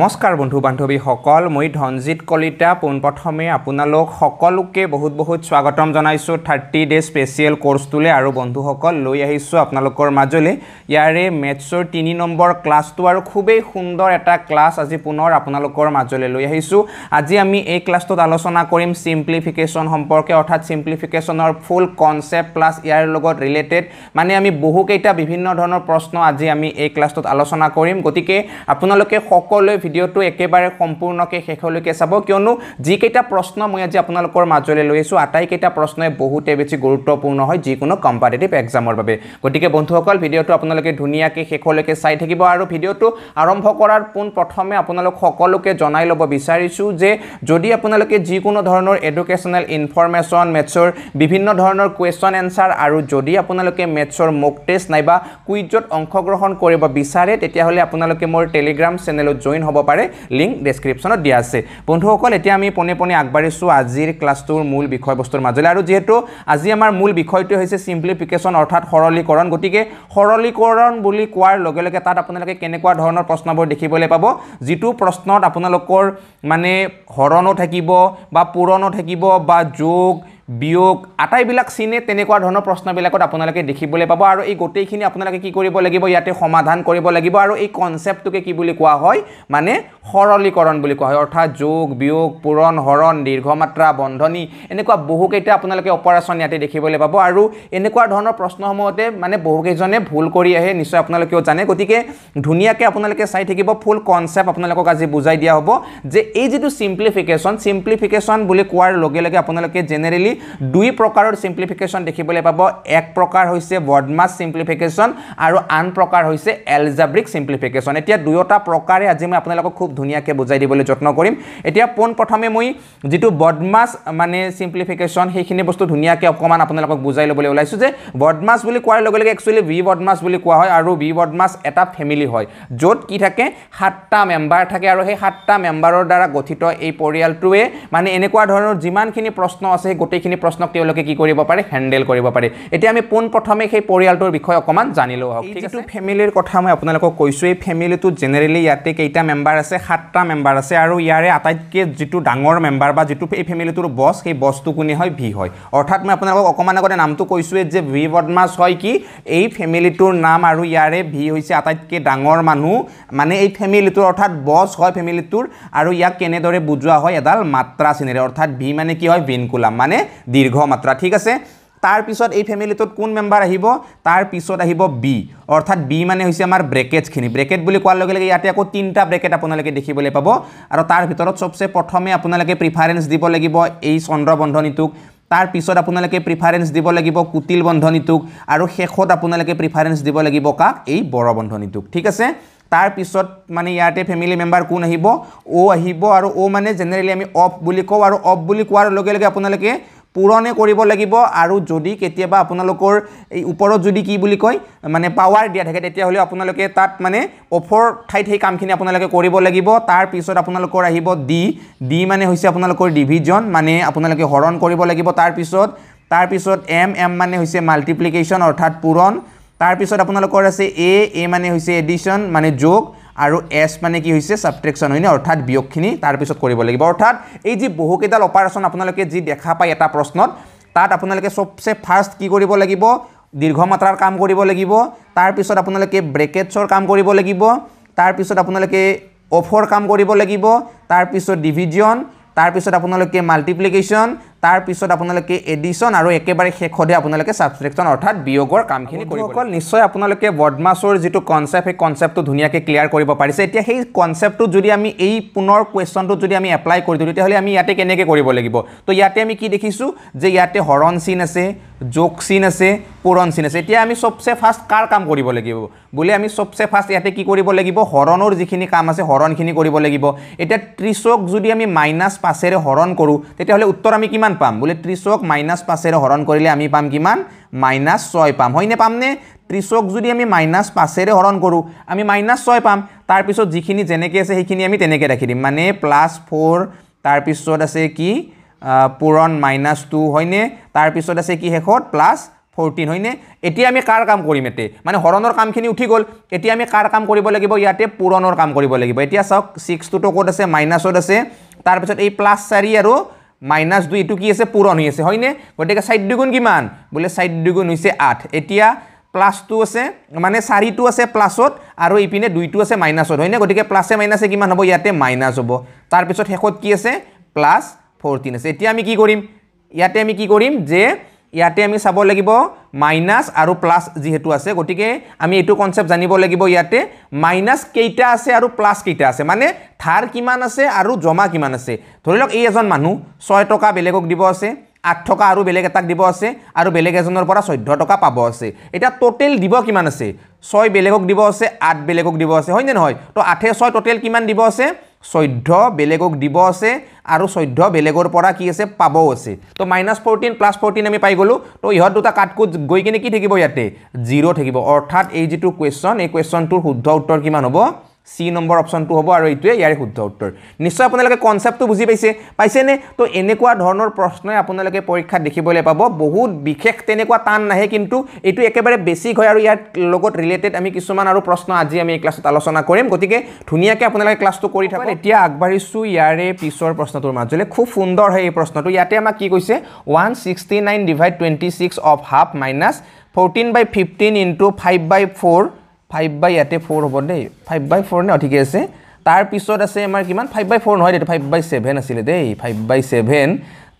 নমস্কাৰ বন্ধু বান্ধৱীসকল মই ধনজিৎ কলিতা পোনপ্ৰথমে আপোনালোক সকলোকে বহুত বহুত স্বাগতম জনাইছোঁ থাৰ্টি ডে' স্পেচিয়েল ক'ৰ্চটোলৈ আৰু বন্ধুসকল লৈ আহিছোঁ আপোনালোকৰ মাজলৈ ইয়াৰে মেথছৰ তিনি নম্বৰ ক্লাছটো আৰু খুবেই সুন্দৰ এটা ক্লাছ আজি পুনৰ আপোনালোকৰ মাজলৈ লৈ আহিছোঁ আজি আমি এই ক্লাছটোত আলোচনা কৰিম ছিম্প্লিফিকেশ্যন সম্পৰ্কে অৰ্থাৎ চিম্প্লিফিকেশ্যনৰ ফুল কনচেপ্ট প্লাছ ইয়াৰ লগত ৰিলেটেড মানে আমি বহুকেইটা বিভিন্ন ধৰণৰ প্ৰশ্ন আজি আমি এই ক্লাছটোত আলোচনা কৰিম গতিকে আপোনালোকে সকলোৱে ভিডিওটো একেবাৰে সম্পূৰ্ণকৈ শেষলৈকে চাব কিয়নো যিকেইটা প্ৰশ্ন মই আজি আপোনালোকৰ মাজলৈ লৈ আহিছোঁ আটাইকেইটা প্ৰশ্নই বহুতে বেছি গুৰুত্বপূৰ্ণ হয় যিকোনো কম্পাৰিটিভ এক্সামৰ বাবে গতিকে বন্ধুসকল ভিডিঅ'টো আপোনালোকে ধুনীয়াকৈ শেষলৈকে চাই থাকিব আৰু ভিডিঅ'টো আৰম্ভ কৰাৰ পোন প্ৰথমে আপোনালোক সকলোকে জনাই ল'ব বিচাৰিছোঁ যে যদি আপোনালোকে যিকোনো ধৰণৰ এডুকেশ্যনেল ইনফৰ্মেশ্যন মেথছৰ বিভিন্ন ধৰণৰ কুৱেশ্যন এনচাৰ আৰু যদি আপোনালোকে মেথছৰ মক টেষ্ট নাইবা কুইজত অংশগ্ৰহণ কৰিব বিচাৰে তেতিয়াহ'লে আপোনালোকে মোৰ টেলিগ্ৰাম চেনেলত জইন হ'ব পাৰে লিংক ডেছক্ৰিপশ্যনত দিয়া আছে বন্ধুসকল এতিয়া আমি পোনে পোনে আগবাঢ়িছোঁ আজিৰ ক্লাছটোৰ মূল বিষয়বস্তুৰ মাজলৈ আৰু যিহেতু আজি আমাৰ মূল বিষয়টোৱে হৈছে ছিম্প্লিফিকেশ্যন অৰ্থাৎ সৰলীকৰণ গতিকে সৰলীকৰণ বুলি কোৱাৰ লগে লগে তাত আপোনালোকে কেনেকুৱা ধৰণৰ প্ৰশ্নবোৰ দেখিবলৈ পাব যিটো প্ৰশ্নত আপোনালোকৰ মানে হৰণো থাকিব বা পূৰণো থাকিব বা যোগ বিয়োগ আটাইবিলাক চিনে তেনেকুৱা ধৰণৰ প্ৰশ্নবিলাকত আপোনালোকে দেখিবলৈ পাব আৰু এই গোটেইখিনি আপোনালোকে কি কৰিব লাগিব ইয়াতে সমাধান কৰিব লাগিব আৰু এই কনচেপ্টটোকে কি বুলি কোৱা হয় মানে সৰলীকৰণ বুলি কোৱা হয় অৰ্থাৎ যোগ বিয়োগ পূৰণ হৰণ দীৰ্ঘমাত্ৰা বন্ধনী এনেকুৱা বহুকেইটা আপোনালোকে অপাৰেশ্যন ইয়াতে দেখিবলৈ পাব আৰু এনেকুৱা ধৰণৰ প্ৰশ্নসমূহতে মানে বহুকেইজনে ভুল কৰি আহে নিশ্চয় আপোনালোকেও জানে গতিকে ধুনীয়াকৈ আপোনালোকে চাই থাকিব ফুল কনচেপ্ট আপোনালোকক আজি বুজাই দিয়া হ'ব যে এই যিটো চিম্প্লিফিকেশ্যন চিম্প্লিফিকেশ্যন বুলি কোৱাৰ লগে লগে আপোনালোকে জেনেৰেলি দুই প্ৰকাৰৰ চিম্প্লিফিকেশ্যন দেখিবলৈ পাব এক প্ৰকাৰ হৈছে বডমাছ চিম্প্লিফিকেশ্যন আৰু আন প্ৰকাৰ হৈছে এলজাব্ৰিক চিম্প্লিফিকেশ্যন এতিয়া দুয়োটা প্ৰকাৰে আজি মই আপোনালোকক খুব ধুনীয়াকৈ বুজাই দিবলৈ যত্ন কৰিম এতিয়া পোনপ্ৰথমে মই যিটো বডমাছ মানে চিম্প্লিফিকেশ্যন সেইখিনি বস্তু ধুনীয়াকৈ অকণমান আপোনালোকক বুজাই ল'বলৈ ওলাইছো যে বডমাছ বুলি কোৱাৰ লগে লগে একচুৱেলি ভি বডমাছ বুলি কোৱা হয় আৰু ভি বডমাছ এটা ফেমিলি হয় য'ত কি থাকে সাতটা মেম্বাৰ থাকে আৰু সেই সাতটা মেম্বাৰৰ দ্বাৰা গঠিত এই পৰিয়ালটোৱে মানে এনেকুৱা ধৰণৰ যিমানখিনি প্ৰশ্ন আছে সেই গোটেইখিনি যিখিনি প্ৰশ্নক তেওঁলোকে কি কৰিব পাৰে হেণ্ডেল কৰিব পাৰে এতিয়া আমি পোনপ্ৰথমে সেই পৰিয়ালটোৰ বিষয়ে অকণমান জানি লওঁ আহক যিটো ফেমিলিৰ কথা মই আপোনালোকক কৈছোঁ এই ফেমিলিটো জেনেৰেলি ইয়াতে কেইটা মেম্বাৰ আছে সাতটা মেম্বাৰ আছে আৰু ইয়াৰে আটাইতকৈ যিটো ডাঙৰ মেম্বাৰ বা যিটো এই ফেমিলিটোৰ বছ সেই বছটো কোনে হয় ভি হয় অৰ্থাৎ মই আপোনালোকক অকণমান আগতে নামটো কৈছোঁৱেই যে ভি বদমাছ হয় কি এই ফেমিলিটোৰ নাম আৰু ইয়াৰে ভি হৈছে আটাইতকৈ ডাঙৰ মানুহ মানে এই ফেমিলিটোৰ অৰ্থাৎ বছ হয় ফেমিলিটোৰ আৰু ইয়াক কেনেদৰে বুজোৱা হয় এডাল মাত্ৰা চিনেৰে অৰ্থাৎ ভি মানে কি হয় ভিনকুলাম মানে দীৰ্ঘমাত্ৰা ঠিক আছে তাৰপিছত এই ফেমিলিটোত কোন মেম্বাৰ আহিব তাৰপিছত আহিব বি অৰ্থাৎ বি মানে হৈছে আমাৰ ব্ৰেকেটছখিনি ব্ৰেকেট বুলি কোৱাৰ লগে লগে ইয়াতে আকৌ তিনিটা ব্ৰেকেট আপোনালোকে দেখিবলৈ পাব আৰু তাৰ ভিতৰত চবচে প্ৰথমে আপোনালোকে প্ৰিফাৰেঞ্চ দিব লাগিব এই চন্দ্ৰ বন্ধনীটোক তাৰপিছত আপোনালোকে প্ৰিফাৰেঞ্চ দিব লাগিব কুটিল বন্ধনীটোক আৰু শেষত আপোনালোকে প্ৰিফাৰেঞ্চ দিব লাগিব কাক এই বৰ বন্ধনীটোক ঠিক আছে তাৰপিছত মানে ইয়াতে ফেমিলি মেম্বাৰ কোন আহিব অ' আহিব আৰু অ' মানে জেনেৰেলি আমি অফ বুলি কওঁ আৰু অফ বুলি কোৱাৰ লগে লগে আপোনালোকে পূৰণে কৰিব লাগিব আৰু যদি কেতিয়াবা আপোনালোকৰ এই ওপৰত যদি কি বুলি কয় মানে পাৱাৰ দিয়া থাকে তেতিয়াহ'লে আপোনালোকে তাত মানে অফৰ ঠাইত সেই কামখিনি আপোনালোকে কৰিব লাগিব তাৰপিছত আপোনালোকৰ আহিব ডি ডি মানে হৈছে আপোনালোকৰ ডিভিজন মানে আপোনালোকে হৰণ কৰিব লাগিব তাৰপিছত তাৰপিছত এম এম মানে হৈছে মাল্টিপ্লিকেশ্যন অৰ্থাৎ পূৰণ তাৰপিছত আপোনালোকৰ আছে এ এ মানে হৈছে এডিশ্যন মানে যোগ আৰু এছ মানে কি হৈছে ছাবট্ৰেকশ্যন হয়নে অৰ্থাৎ বিয়োগখিনি তাৰপিছত কৰিব লাগিব অৰ্থাৎ এই যি বহুকেইডাল অপাৰেশ্যন আপোনালোকে যি দেখা পায় এটা প্ৰশ্নত তাত আপোনালোকে চবচে ফাৰ্ষ্ট কি কৰিব লাগিব দীৰ্ঘমাত্ৰাৰ কাম কৰিব লাগিব তাৰপিছত আপোনালোকে ব্ৰেকেটছৰ কাম কৰিব লাগিব তাৰপিছত আপোনালোকে অফৰ কাম কৰিব লাগিব তাৰপিছত ডিভিজন তাৰপিছত আপোনালোকে মাল্টিপ্লিকেশ্যন তাৰ পিছত আপোনালোকে এডিশ্যন আৰু একেবাৰে শেষতে আপোনালোকে ছাবষ্ট্ৰেকশ্যন অৰ্থাৎ বিয়োগৰ কামখিনি কৰিবসকল নিশ্চয় আপোনালোকে বদমাছৰ যিটো কনচেপ্ট সেই কনচেপ্টটো ধুনীয়াকৈ ক্লিয়াৰ কৰিব পাৰিছে এতিয়া সেই কনসেপ্টটো যদি আমি এই পুনৰ কোৱেশ্চনটো যদি আমি এপ্লাই কৰি দিওঁ তেতিয়াহ'লে আমি ইয়াতে কেনেকৈ কৰিব লাগিব তো ইয়াতে আমি কি দেখিছোঁ যে ইয়াতে হৰণ চিন আছে যোগ চিন আছে পূৰণ চিন আছে এতিয়া আমি চবচে ফাষ্ট কাৰ কাম কৰিব লাগিব বুলি আমি চবচে ফাষ্ট ইয়াতে কি কৰিব লাগিব হৰণৰ যিখিনি কাম আছে হৰণখিনি কৰিব লাগিব এতিয়া ত্ৰিছক যদি আমি মাইনাছ পাঁচেৰে হৰণ কৰোঁ তেতিয়াহ'লে উত্তৰ আমি কিমান কিমান পাম বোলে ত্ৰিছক মাইনাছ পাঁচেৰে হৰণ কৰিলে আমি পাম কিমান মাইনাছ ছয় পাম হয়নে পামনে ত্ৰিছক যদি আমি মাইনাছ পাঁচেৰে হৰণ কৰোঁ আমি মাইনাছ ছয় পাম তাৰপিছত যিখিনি যেনেকৈ আছে সেইখিনি আমি তেনেকৈ ৰাখি দিম মানে প্লাছ ফ'ৰ তাৰপিছত আছে কি পূৰণ মাইনাছ টু হয়নে তাৰপিছত আছে কি শেষত প্লাছ ফৰ্টিন হয়নে এতিয়া আমি কাৰ কাম কৰিম ইয়াতে মানে হৰণৰ কামখিনি উঠি গ'ল এতিয়া আমি কাৰ কাম কৰিব লাগিব ইয়াতে পূৰণৰ কাম কৰিব লাগিব এতিয়া চাওক ছিক্সটোতো ক'ত আছে মাইনাছত আছে তাৰপিছত এই প্লাছ চাৰি আৰু মাইনাছ দুই এইটো কি আছে পূৰণ হৈ আছে হয়নে গতিকে চাৰি দুগুণ কিমান বোলে চাৰি দুগুণ হৈছে আঠ এতিয়া প্লাছটো আছে মানে চাৰিটো আছে প্লাছত আৰু ইপিনে দুইটো আছে মাইনাছত হয়নে গতিকে প্লাছে মাইনাছে কিমান হ'ব ইয়াতে মাইনাছ হ'ব তাৰপিছত শেষত কি আছে প্লাছ ফ'ৰটিন আছে এতিয়া আমি কি কৰিম ইয়াতে আমি কি কৰিম যে ইয়াতে আমি চাব লাগিব মাইনাছ আৰু প্লাছ যিহেতু আছে গতিকে আমি এইটো কনচেপ্ট জানিব লাগিব ইয়াতে মাইনাছ কেইটা আছে আৰু প্লাছ কেইটা আছে মানে ধাৰ কিমান আছে আৰু জমা কিমান আছে ধৰি লওক এই এজন মানুহ ছয় টকা বেলেগক দিব আছে আঠ টকা আৰু বেলেগ এটাক দিব আছে আৰু বেলেগ এজনৰ পৰা চৈধ্য টকা পাব আছে এতিয়া ট'টেল দিব কিমান আছে ছয় বেলেগক দিব আছে আঠ বেলেগক দিব আছে হয়নে নহয় তো আঠে ছয় ট'টেল কিমান দিব আছে চৈধ্য বেলেগক দিব আছে আৰু চৈধ্য বেলেগৰ পৰা কি আছে পাব আছে তো মাইনাছ ফৰ্টিন প্লাছ ফৰ্টিন আমি পাই গ'লোঁ তো ইহঁত দুটা কাট কাটকোট গৈ কিনে কি থাকিব ইয়াতে জিৰ' থাকিব অৰ্থাৎ এই যিটো কুৱেশ্যন এই কুৱেশ্যনটোৰ শুদ্ধ উত্তৰ কিমান হ'ব চি নম্বৰ অপশ্যনটো হ'ব আৰু এইটোৱে ইয়াৰে শুদ্ধ উত্তৰ নিশ্চয় আপোনালোকে কনচেপ্টটো বুজি পাইছে পাইছেনে তো এনেকুৱা ধৰণৰ প্ৰশ্নই আপোনালোকে পৰীক্ষাত দেখিবলৈ পাব বহুত বিশেষ তেনেকুৱা টান নাহে কিন্তু এইটো একেবাৰে বেছিক হয় আৰু ইয়াৰ লগত ৰিলেটেড আমি কিছুমান আৰু প্ৰশ্ন আজি আমি এই ক্লাছত আলোচনা কৰিম গতিকে ধুনীয়াকৈ আপোনালোকে ক্লাছটো কৰি থাকক এতিয়া আগবাঢ়িছোঁ ইয়াৰে পিছৰ প্ৰশ্নটোৰ মাজলৈ খুব সুন্দৰ হয় এই প্ৰশ্নটো ইয়াতে আমাক কি কৈছে one sixty nine divide twenty six of half minus fourteen by fifteen into five by four five by ইয়াতে ফ'ৰ হ'ব দেই ফাইভ বাই ফ'ৰ নে ঠিকে আছে তাৰপিছত আছে আমাৰ কিমান ফাইভ বাই ফ'ৰ নহয় দেই ফাইভ বাই ছেভেন আছিলে দেই ফাইভ বাই ছেভেন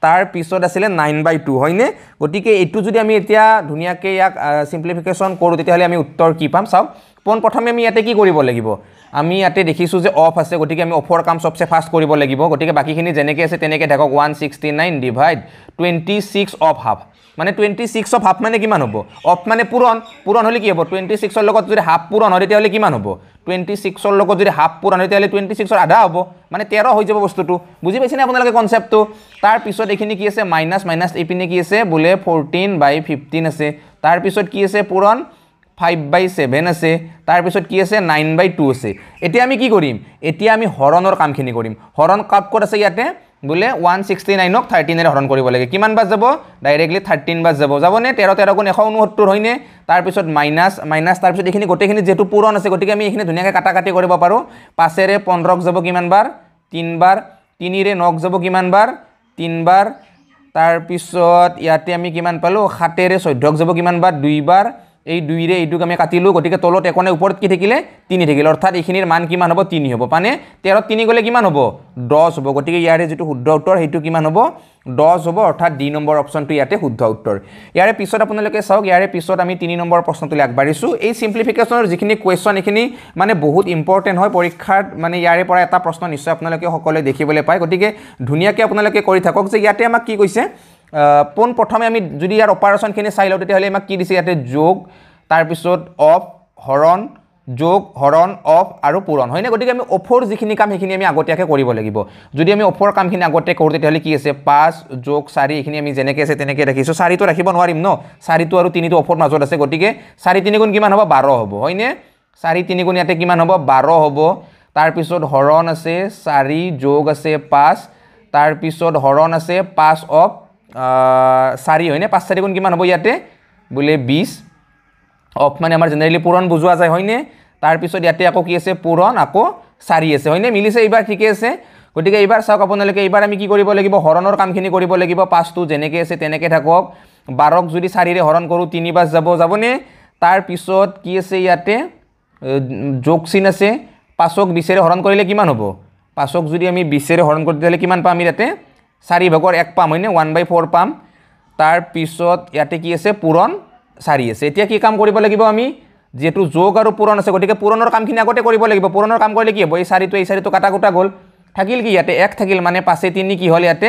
তাৰপিছত আছিলে নাইন বাই টু হয়নে গতিকে এইটো যদি আমি এতিয়া ধুনীয়াকৈ ইয়াক ছিম্প্লিফিকেশ্যন কৰোঁ তেতিয়াহ'লে আমি উত্তৰ কি পাম চাওক পোনপ্ৰথমে আমি ইয়াতে কি কৰিব লাগিব আমি ইয়াতে দেখিছোঁ যে অফ আছে গতিকে আমি অফৰ কাম চবচে ফাষ্ট কৰিব লাগিব গতিকে বাকীখিনি যেনেকৈ আছে তেনেকৈ দেখক one sixty nine divide twenty six of half মানে টুৱেণ্টি ছিক্স অফ হাফ মানে কিমান হ'ব অফ মানে পূৰণ পূৰণ হ'লে কি হ'ব টুৱেণ্টি ছিক্সৰ লগত যদি হাফ পূৰণ হয় তেতিয়াহ'লে কিমান হ'ব টুৱেণ্টি ছিক্সৰ লগত যদি হাফ পূৰণ হয় তেতিয়াহ'লে টুৱেণ্টি ছিক্সৰ আধা হ'ব মানে তেৰ হৈ যাব বস্তুটো বুজি পাইছেনে আপোনালোকে কনচেপ্টটো তাৰপিছত এইখিনি কি আছে মাইনাছ মাইনাছ এইপিনে কি আছে বোলে ফৰ্টিন বাই ফিফটিন আছে তাৰপিছত কি আছে পূৰণ ফাইভ বাই ছেভেন আছে তাৰপিছত কি আছে নাইন বাই টু আছে এতিয়া আমি কি কৰিম এতিয়া আমি হৰণৰ কামখিনি কৰিম হৰণ কাপ ক'ত আছে ইয়াতে বোলে ওৱান ছিক্সটি নাইনক থাৰ্টিনেৰে হৰণ কৰিব লাগে কিমান বাছ যাব ডাইৰেক্টলি থাৰ্টিন বাছ যাব যাবনে তেৰ তেৰ গুণ এশ ঊনসত্তৰ হয়নে তাৰপিছত মাইনাছ মাইনাছ তাৰপিছত এইখিনি গোটেইখিনি যিহেতু পূৰণ আছে গতিকে আমি এইখিনি ধুনীয়াকৈ কাটা কাটি কৰিব পাৰোঁ পাঁচেৰে পোন্ধৰক যাব কিমানবাৰ তিনিবাৰ তিনিৰে নক যাব কিমানবাৰ তিনিবাৰ তাৰপিছত ইয়াতে আমি কিমান পালোঁ সাতেৰে চৈধ্যক যাব কিমানবাৰ দুইবাৰ এই দুইৰে এইটোক আমি কাটিলোঁ গতিকে তলত একোনে ওপৰত কি থাকিলে তিনি থাকিলে অৰ্থাৎ এইখিনিৰ মান কিমান হ'ব তিনি হ'ব মানে তেৰত তিনি গ'লে কিমান হ'ব দহ হ'ব গতিকে ইয়াৰে যিটো শুদ্ধ উত্তৰ সেইটো কিমান হ'ব দহ হ'ব অৰ্থাৎ দুই নম্বৰ অপশ্যনটো ইয়াতে শুদ্ধ উত্তৰ ইয়াৰে পিছত আপোনালোকে চাওক ইয়াৰে পিছত আমি তিনি নম্বৰ প্ৰশ্নটোলৈ আগবাঢ়িছোঁ এই চিম্প্লিফিকেশ্যনৰ যিখিনি কুৱেশ্যন এইখিনি মানে বহুত ইম্পৰ্টেণ্ট হয় পৰীক্ষাত মানে ইয়াৰে পৰা এটা প্ৰশ্ন নিশ্চয় আপোনালোকে সকলোৱে দেখিবলৈ পায় গতিকে ধুনীয়াকৈ আপোনালোকে কৰি থাকক যে ইয়াতে আমাক কি কৈছে পোন প্ৰথমে আমি যদি ইয়াৰ অপাৰেশ্যনখিনি চাই লওঁ তেতিয়াহ'লে আমাক কি দিছে ইয়াতে যোগ তাৰপিছত অফ হৰণ যোগ হৰণ অফ আৰু পূৰণ হয়নে গতিকে আমি অফৰ যিখিনি কাম সেইখিনি আমি আগতীয়াকৈ কৰিব লাগিব যদি আমি অফৰ কামখিনি আগতে কৰোঁ তেতিয়াহ'লে কি আছে পাঁচ যোগ চাৰি এইখিনি আমি যেনেকৈ আছে তেনেকৈ ৰাখিছোঁ চাৰিটো ৰাখিব নোৱাৰিম ন চাৰিটো আৰু তিনিটো অফৰ মাজত আছে গতিকে চাৰি তিনিগুণ কিমান হ'ব বাৰ হ'ব হয়নে চাৰি তিনিগুণ ইয়াতে কিমান হ'ব বাৰ হ'ব তাৰপিছত হৰণ আছে চাৰি যোগ আছে পাঁচ তাৰপিছত হৰণ আছে পাঁচ অফ চাৰি হয়নে পাঁচ চাৰি গুণ কিমান হ'ব ইয়াতে বোলে বিছ অফ মানে আমাৰ জেনেৰেলি পূৰণ বুজোৱা যায় হয়নে তাৰপিছত ইয়াতে আকৌ কি আছে পূৰণ আকৌ চাৰি আছে হয়নে মিলিছে এইবাৰ ঠিকে আছে গতিকে এইবাৰ চাওক আপোনালোকে এইবাৰ আমি কি কৰিব লাগিব হৰণৰ কামখিনি কৰিব লাগিব পাঁচটো যেনেকৈ আছে তেনেকৈ থাকক বাৰক যদি চাৰিৰে হৰণ কৰোঁ তিনি পাঁচ যাব যাবনে তাৰপিছত কি আছে ইয়াতে যোগ চিন আছে পাঁচক বিচেৰে হৰণ কৰিলে কিমান হ'ব পাঁচক যদি আমি বিচেৰে হৰণ কৰোঁ তেতিয়াহ'লে কিমান পাম ইয়াতে চাৰি ভাগৰ এক পাম হয়নে ওৱান বাই ফ'ৰ পাম তাৰপিছত ইয়াতে কি আছে পূৰণ চাৰি আছে এতিয়া কি কাম কৰিব লাগিব আমি যিহেতু যোগ আৰু পূৰণ আছে গতিকে পূৰণৰ কামখিনি আগতে কৰিব লাগিব পূৰণৰ কাম কৰিলে কি হ'ব এই চাৰিটো এই চাৰিটো কাটা কুটা গ'ল থাকিল কি ইয়াতে এক থাকিল মানে পাঁচে তিনি কি হ'ল ইয়াতে